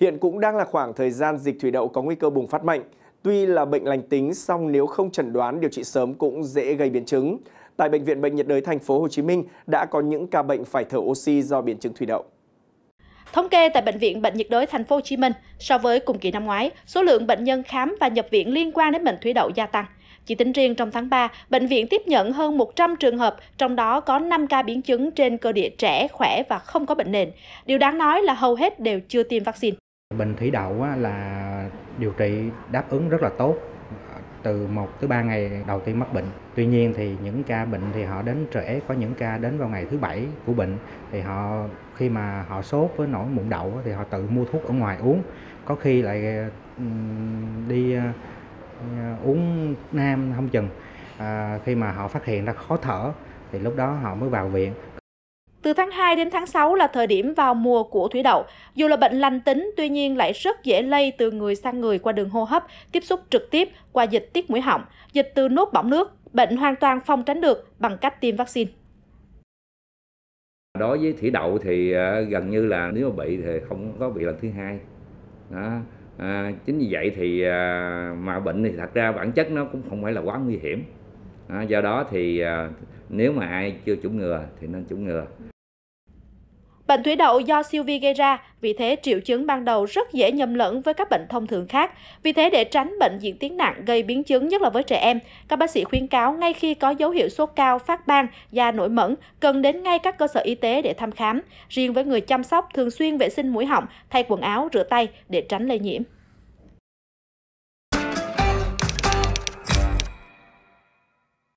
Hiện cũng đang là khoảng thời gian dịch thủy đậu có nguy cơ bùng phát mạnh. Tuy là bệnh lành tính, song nếu không chẩn đoán điều trị sớm cũng dễ gây biến chứng. Tại bệnh viện Bệnh nhiệt đới thành phố Hồ Chí Minh đã có những ca bệnh phải thở oxy do biến chứng thủy đậu. Thống kê tại bệnh viện Bệnh nhiệt đới thành phố Hồ Chí Minh, so với cùng kỳ năm ngoái, số lượng bệnh nhân khám và nhập viện liên quan đến bệnh thủy đậu gia tăng. Chỉ tính riêng trong tháng 3, bệnh viện tiếp nhận hơn 100 trường hợp, trong đó có 5 ca biến chứng trên cơ địa trẻ, khỏe và không có bệnh nền. Điều đáng nói là hầu hết đều chưa tiêm vaccine bệnh thủy đậu là điều trị đáp ứng rất là tốt từ 1 tới 3 ngày đầu tiên mắc bệnh. Tuy nhiên thì những ca bệnh thì họ đến trễ, có những ca đến vào ngày thứ bảy của bệnh thì họ khi mà họ sốt với nổi mụn đậu thì họ tự mua thuốc ở ngoài uống. Có khi lại đi ờ, ờ, uống nam không chừng. À, khi mà họ phát hiện ra khó thở thì lúc đó họ mới vào viện từ tháng 2 đến tháng 6 là thời điểm vào mùa của thủy đậu. Dù là bệnh lành tính, tuy nhiên lại rất dễ lây từ người sang người qua đường hô hấp, tiếp xúc trực tiếp qua dịch tiết mũi họng, dịch từ nốt bỏng nước. Bệnh hoàn toàn phòng tránh được bằng cách tiêm vaccine. Đối với thủy đậu thì ờ, gần như là nếu mà bị thì không có bị lần thứ hai. Đó. À, chính vì vậy thì ờ, mà bệnh thì thật ra bản chất nó cũng không phải là quá nguy hiểm à, do đó thì à, nếu mà ai chưa chủng ngừa thì nên chủng ngừa Bệnh thủy đậu do siêu vi gây ra, vì thế triệu chứng ban đầu rất dễ nhầm lẫn với các bệnh thông thường khác. Vì thế để tránh bệnh diễn tiến nặng gây biến chứng nhất là với trẻ em, các bác sĩ khuyến cáo ngay khi có dấu hiệu sốt cao, phát ban, da nổi mẩn, cần đến ngay các cơ sở y tế để thăm khám. Riêng với người chăm sóc thường xuyên vệ sinh mũi họng, thay quần áo, rửa tay để tránh lây nhiễm.